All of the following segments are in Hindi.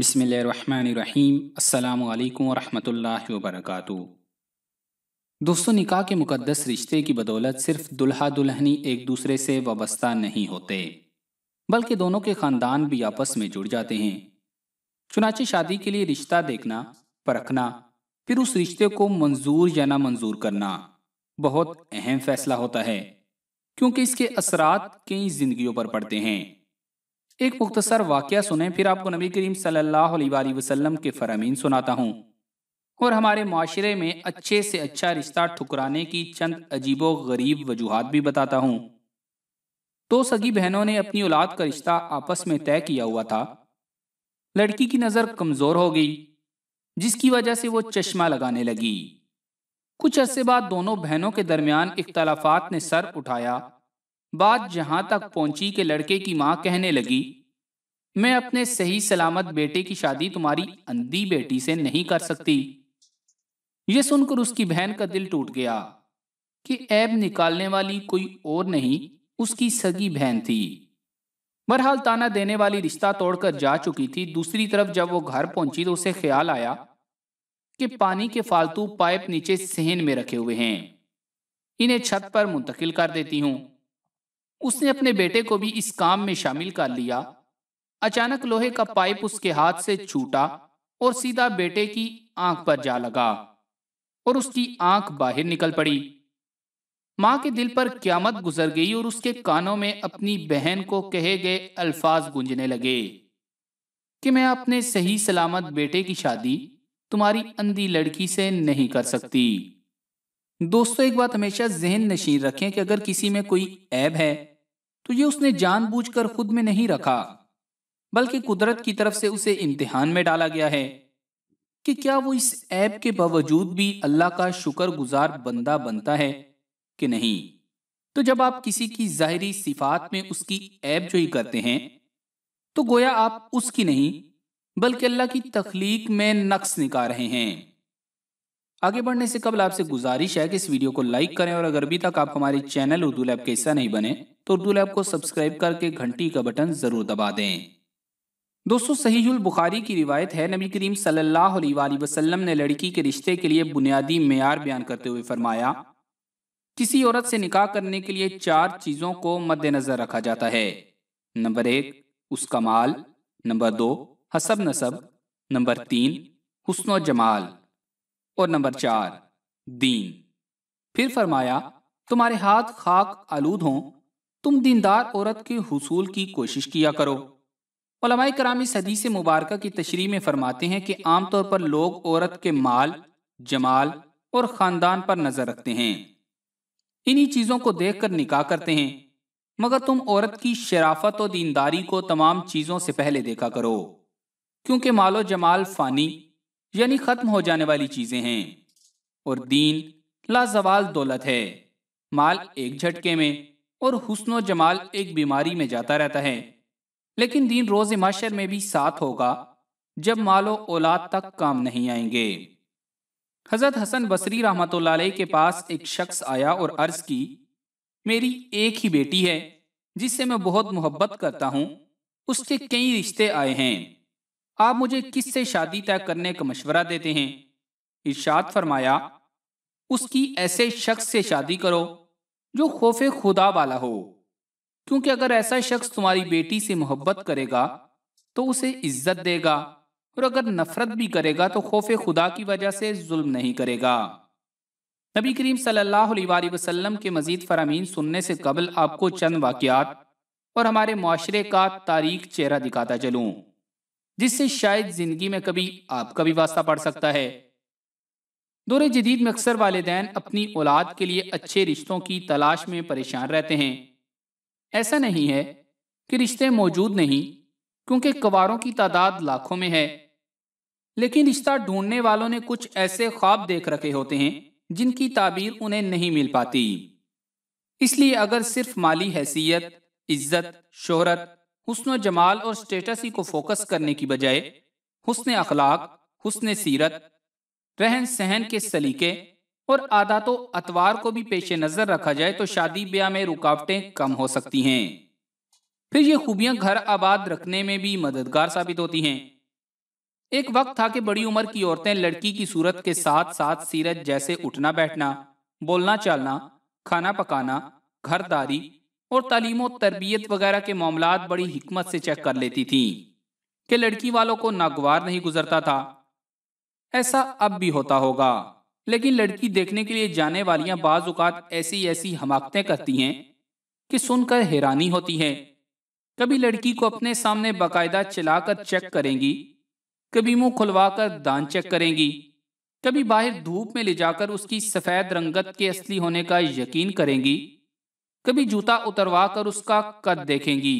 अस्सलाम वालेकुम वरहमतुल्लाहि वबरकू दोस्तों निकाह के मुकद्दस रिश्ते की बदौलत सिर्फ दुल्हा दुल्हनी एक दूसरे से वाबस्ता नहीं होते बल्कि दोनों के ख़ानदान भी आपस में जुड़ जाते हैं चुनाचे शादी के लिए रिश्ता देखना परखना फिर उस रिश्ते को मंजूर या ना मंजूर करना बहुत अहम फैसला होता है क्योंकि इसके असरात कई जिंदगियों पर पड़ते हैं एक मुख्तसर वाक्य सुने फिर आपको नबी करीम सल्लाम के फरमीन सुनाता हूँ और हमारे माशरे में अच्छे से अच्छा रिश्ता ठुकराने की चंद अजीबो गरीब वजूहत भी बताता हूँ तो सगी बहनों ने अपनी औलाद का रिश्ता आपस में तय किया हुआ था लड़की की नज़र कमज़ोर हो गई जिसकी वजह से वो चश्मा लगाने लगी कुछ अरसे बाद दोनों बहनों के दरमियान इख्तलाफात ने सर उठाया बात जहां तक पहुंची कि लड़के की मां कहने लगी मैं अपने सही सलामत बेटे की शादी तुम्हारी अंधी बेटी से नहीं कर सकती यह सुनकर उसकी बहन का दिल टूट गया कि ऐब निकालने वाली कोई और नहीं उसकी सगी बहन थी बहरहाल ताना देने वाली रिश्ता तोड़कर जा चुकी थी दूसरी तरफ जब वो घर पहुंची तो उसे ख्याल आया कि पानी के फालतू पाइप नीचे सहन में रखे हुए हैं इन्हें छत पर मुंतकिल कर देती हूं उसने अपने बेटे को भी इस काम में शामिल कर लिया अचानक लोहे का पाइप उसके हाथ से छूटा और सीधा बेटे की आंख पर जा लगा और उसकी आंख बाहर निकल पड़ी माँ के दिल पर क्यामत गुजर गई और उसके कानों में अपनी बहन को कहे गए अल्फाज गूंजने लगे कि मैं अपने सही सलामत बेटे की शादी तुम्हारी अंधी लड़की से नहीं कर सकती दोस्तों एक बात हमेशा जहन नशीन रखें कि अगर किसी में कोई ऐब है तो ये उसने जानबूझकर खुद में नहीं रखा बल्कि कुदरत की तरफ से उसे इम्तिहान में डाला गया है कि क्या वो इस ऐब के बावजूद भी अल्लाह का शुक्र गुजार बंदा बनता है कि नहीं तो जब आप किसी की ज़ाहरी सिफात में उसकी ऐब जोई करते हैं तो गोया आप उसकी नहीं बल्कि अल्लाह की तख्लीक में नक्स निकाल रहे हैं आगे बढ़ने से कबल आपसे गुजारिश है कि इस वीडियो को लाइक करें और अगर अभी तक आप हमारे चैनल उर्दू लैब के हिस्सा नहीं बने तो उर्दू लैब को सब्सक्राइब करके घंटी का बटन जरूर दबा दें दोस्तों सही बुखारी की रिवायत है नबी करीम सल्लल्लाहु अलैहि वसल्लम ने लड़की के रिश्ते के लिए बुनियादी मैार बयान करते हुए फरमाया किसी औरत से निकाह करने के लिए चार चीज़ों को मद्देनज़र रखा जाता है नंबर एक उसका माल नंबर दो हसब नसब नंबर तीन हसन जमाल और नंबर चार दीन फिर फरमाया तुम्हारे हाथ खाक आलूद हों तुम दीनदार औरत के हसूल की कोशिश किया करो करामी सदी से मुबारक की तशरी में फरमाते हैं कि आमतौर पर लोग औरत के माल जमाल और ख़ानदान पर नज़र रखते हैं इन्हीं चीज़ों को देखकर निकाह करते हैं मगर तुम औरत की शराफत और दीनदारी को तमाम चीज़ों से पहले देखा करो क्योंकि मालो जमाल फ़ानी यानी ख़त्म हो जाने वाली चीज़ें हैं और दीन लाजवाल दौलत है माल एक झटके में और हुस्न जमाल एक बीमारी में जाता रहता है लेकिन दीन रोज़ माशर में भी साथ होगा जब मालो औलाद तक काम नहीं आएंगे हज़रत हसन बसरी रहमत के पास एक शख्स आया और अर्ज़ की मेरी एक ही बेटी है जिससे मैं बहुत मोहब्बत करता हूँ उसके कई रिश्ते आए हैं आप मुझे किससे शादी तय करने का मशवरा देते हैं इर्शाद फरमाया उसकी ऐसे शख्स से शादी करो जो खौफ खुदा वाला हो क्योंकि अगर ऐसा शख्स तुम्हारी बेटी से मोहब्बत करेगा तो उसे इज्जत देगा और अगर नफरत भी करेगा तो खौफ खुदा की वजह से जुल्म नहीं करेगा नबी करीम सल्लल्लाहु अलैहि वसल्लम के मजीद फरामीन सुनने से कबल आपको चंद वाकियात और हमारे माशरे का तारीख चेहरा दिखाता चलूँ जिससे शायद जिंदगी में कभी आपका भी वास्ता पड़ सकता है दौरे जदीद में अक्सर वालदेन अपनी औलाद के लिए अच्छे रिश्तों की तलाश में परेशान रहते हैं ऐसा नहीं है कि रिश्ते मौजूद नहीं क्योंकि कवारों की तादाद लाखों में है लेकिन रिश्ता ढूंढने वालों ने कुछ ऐसे ख्वाब देख रखे होते हैं जिनकी ताबीर उन्हें नहीं मिल पाती इसलिए अगर सिर्फ माली हैसियत इज्जत शोहरत हुसन जमाल और स्टेटस ही को फोकस करने की बजाय हुसन अखलाक हुसन सीरत रहन सहन के सलीके और आदात अतवार को भी पेश नज़र रखा जाए तो शादी ब्याह में रुकावटें कम हो सकती हैं फिर ये खूबियाँ घर आबाद रखने में भी मददगार साबित होती हैं एक वक्त था कि बड़ी उम्र की औरतें लड़की की सूरत के साथ साथ सीरत जैसे उठना बैठना बोलना चालना खाना पकाना घरदारी और तालीम तरबियत वगैरह के मामला बड़ी हमत से चेक कर लेती थी कि लड़की वालों को नागवार नहीं गुजरता था ऐसा अब भी होता होगा लेकिन लड़की देखने के लिए जाने वाली बाज़ात ऐसी ऐसी हमाकतें करती हैं कि सुनकर हैरानी होती है कभी लड़की को अपने सामने बाकायदा चलाकर चेक करेंगी कभी मुंह खुलवाकर दान चेक करेंगी कभी बाहर धूप में ले जाकर उसकी सफ़ेद रंगत के असली होने का यकीन करेंगी कभी जूता उतरवा कर उसका कद देखेंगी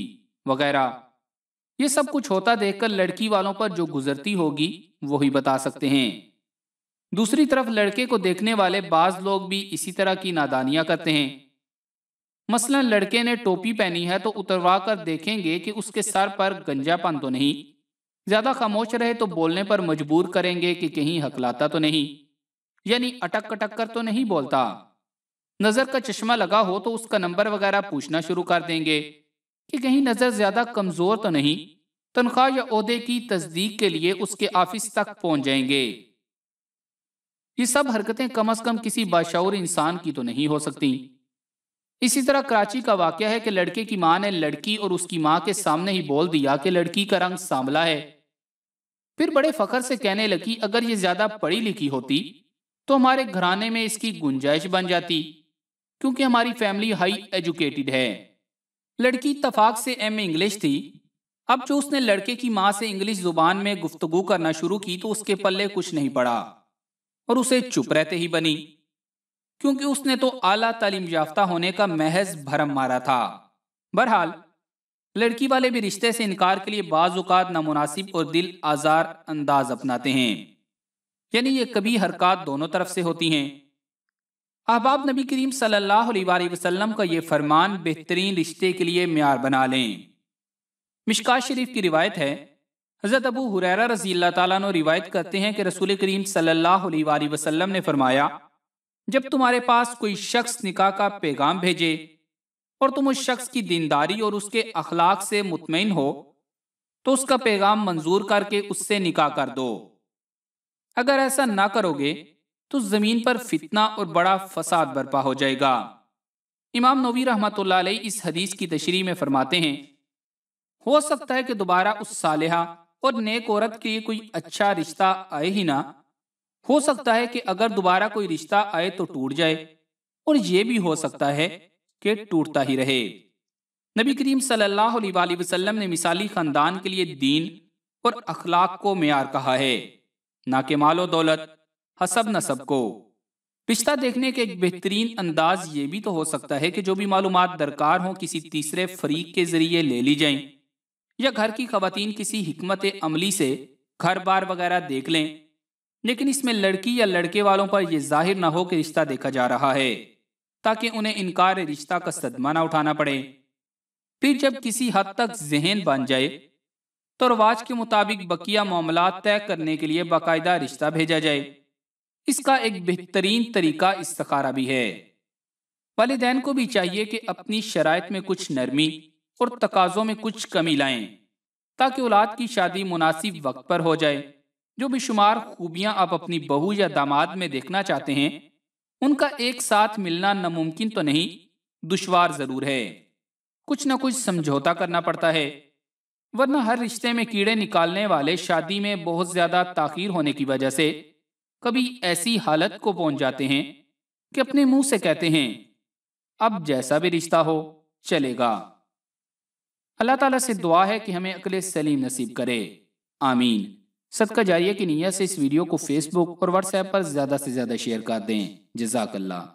वगैरह ये सब कुछ होता देखकर लड़की वालों पर जो गुजरती होगी वो ही बता सकते हैं दूसरी तरफ लड़के को देखने वाले बाज लोग भी इसी तरह की नादानियां करते हैं मसलन लड़के ने टोपी पहनी है तो उतरवा कर देखेंगे कि उसके सर पर गंजापन तो नहीं ज्यादा खामोश रहे तो बोलने पर मजबूर करेंगे कि कहीं हकलाता तो नहीं यानी अटक कटक कर तो नहीं बोलता नज़र का चश्मा लगा हो तो उसका नंबर वगैरह पूछना शुरू कर देंगे कि कहीं नज़र ज़्यादा कमज़ोर तो नहीं तनख्वाह या अहदे की तस्दीक के लिए उसके ऑफिस तक पहुंच जाएंगे ये सब हरकतें कम अज़ कम किसी बाशौर इंसान की तो नहीं हो सकती इसी तरह कराची का वाक्य है कि लड़के की माँ ने लड़की और उसकी माँ के सामने ही बोल दिया कि लड़की का रंग सांवला है फिर बड़े फ़खर से कहने लगी अगर ये ज़्यादा पढ़ी लिखी होती तो हमारे घराने में इसकी गुंजाइश बन जाती क्योंकि हमारी फैमिली हाई एजुकेटेड है लड़की तफाक से एम इंग्लिश थी अब जो उसने लड़के की माँ से इंग्लिश जुबान में गुफ्तगु करना शुरू की तो उसके पल्ले कुछ नहीं पड़ा और उसे चुप रहते ही बनी क्योंकि उसने तो आला तालीम याफ्ता होने का महज भरम मारा था बहरहाल लड़की वाले भी रिश्ते से इनकार के लिए बाज़ात नामुनासिब और दिल आज़ार अंदाज अपनाते हैं यानी ये कभी हरकत दोनों तरफ से होती हैं अहबाब नबी करीम सल्लाम का ये फरमान बेहतरीन रिश्ते के लिए मैार बना लें मिशका शरीफ की रिवायत है हज़रत अबू हुरैरा रजी अल्लाह ताला रिवायत करते हैं कि रसूल करीम सल्ला वसलम ने फरमाया जब तुम्हारे पास कोई शख्स निका का पैगाम भेजे और तुम उस शख्स की दीनदारी और उसके अखलाक से मुतमिन हो तो उसका पैगाम मंजूर करके उससे निका कर दो अगर ऐसा ना करोगे तो ज़मीन पर फितना और बड़ा फसाद बर्पा हो जाएगा इमाम नवी रहमत इस हदीस की तशरी में फरमाते हैं हो सकता है कि दोबारा उस साल और नेक औरत के लिए कोई अच्छा रिश्ता आए ही ना हो सकता है कि अगर दोबारा कोई रिश्ता आए तो टूट जाए और यह भी हो सकता है कि टूटता ही रहे नबी करीम सल्लल्लाहु अलैहि वसल्लम ने मिसाली ख़ानदान के लिए दीन और अखलाक को मैार कहा है ना कि मालो दौलत हसब नसब को रिश्ता देखने के एक बेहतरीन अंदाज ये भी तो हो सकता है कि जो भी मालूम दरकार हो किसी तीसरे फरीक के जरिए ले ली जाए या घर की खातन किसी हमत अमली से घर बार वगैरह देख लें लेकिन इसमें लड़की या लड़के वालों पर यह जाहिर ना हो कि रिश्ता देखा जा रहा है ताकि उन्हें इनकार रिश्ता का सदमा ना उठाना पड़े फिर जब किसी हद तक जहन बन जाए तो रवाज के मुताबिक बकिया मामला तय करने के लिए बाकायदा रिश्ता भेजा जाए इसका एक बेहतरीन तरीका इस्तखारा भी है वालदेन को भी चाहिए कि अपनी शरात में कुछ नरमी और तकाज़ों में कुछ कमी लाएं ताकि औलाद की शादी मुनासिब वक्त पर हो जाए जो बेशुमार खूबियां आप अपनी बहू या दामाद में देखना चाहते हैं उनका एक साथ मिलना नामुमकिन तो नहीं दुशवार ज़रूर है कुछ ना कुछ समझौता करना पड़ता है वरना हर रिश्ते में कीड़े निकालने वाले शादी में बहुत ज़्यादा ताखीर होने की वजह से कभी ऐसी हालत को पहुंच जाते हैं कि अपने मुंह से कहते हैं अब जैसा भी रिश्ता हो चलेगा अल्लाह ताला से दुआ है कि हमें अकले सलीम नसीब करे आमीन सदका जारिया की नीयत से इस वीडियो को फेसबुक और व्हाट्सएप पर ज़्यादा से ज़्यादा शेयर कर दें जजाकल्ला